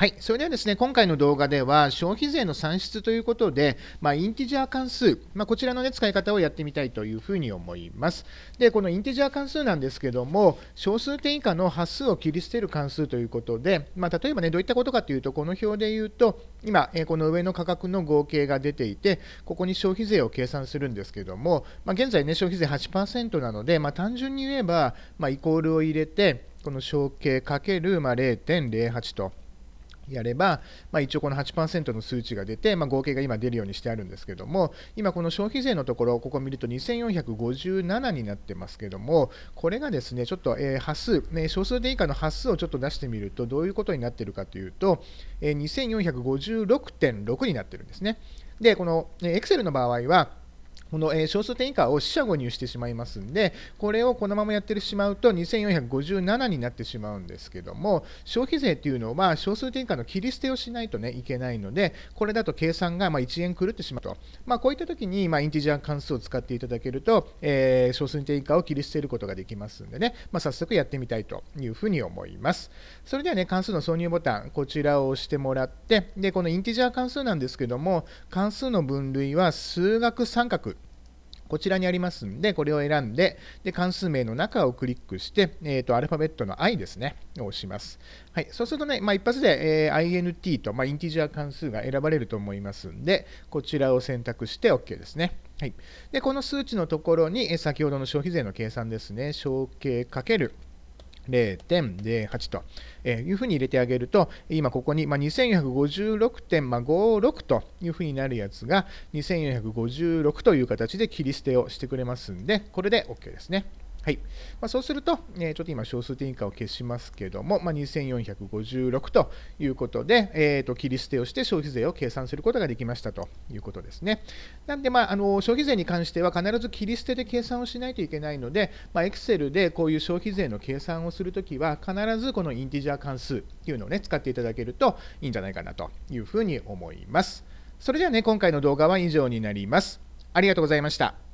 はい、それではですね、今回の動画では消費税の算出ということで、まあ、インティジャー関数、まあ、こちらの、ね、使い方をやってみたいというふうに思います。で、このインティジャー関数なんですけども、小数点以下の端数を切り捨てる関数ということで、まあ、例えばね、どういったことかというと、この表で言うと、今、えこの上の価格の合計が出ていて、ここに消費税を計算するんですけども、ま現在ね、消費税8%なので、ま単純に言えば、まイコールを入れて、この承継かけるま0.08と。やれば、まあ、一応この8%の数値が出て、まあ、合計が今出るようにしてあるんですけども、今この消費税のところ、ここ見ると2457になってますけども、これがですね、ちょっと、えー、端数、ね、小数で以下の端数をちょっと出してみると、どういうことになってるかというと、えー、2456.6になってるんですね。で、この、え Excel の場合は、この、え数点以下を四捨五入してしまいますんで、これをこのままやってしまうと2457になってしまうんですけども、消費税というのは小数点以下の切り捨てをしないと、ね、いけないので、これだと計算がま1円狂ってしまうと。まあ、こういった時に、まインティジャー関数を使っていただけると、えー、小数点以下を切り捨てることができますんでね、まあ、早速やってみたいというふうに思います。それではね、関数の挿入ボタン、こちらを押してもらって、で、このインティジャー関数なんですけども、関数の分類は数学三角こちらにありますんで、これを選んで、で関数名の中をクリックして、えーと、アルファベットの i ですね、を押します。はい、そうするとね、まあ、一発で、えー、int と、まあ、インティジャー関数が選ばれると思いますんで、こちらを選択して OK ですね。はい、でこの数値のところに、先ほどの消費税の計算ですね、承継かける0.08と、えいうふうに入れてあげると、今ここに、まあ、2456.56というふうになるやつが、2456という形で切り捨てをしてくれますんで、これで OK ですね。はいまあ、そうすると、えー、ちょっと今、小数点以下を消しますけども、まあ、2456ということで、えーと、切り捨てをして消費税を計算することができましたということですね。なんで、まあ、あの消費税に関しては必ず切り捨てで計算をしないといけないので、エク Excel でこういう消費税の計算をするときは、必ずこのインティジャー関数っていうのを、ね、使っていただけるといいんじゃないかなというふうに思います。それではね、今回の動画は以上になります。ありがとうございました。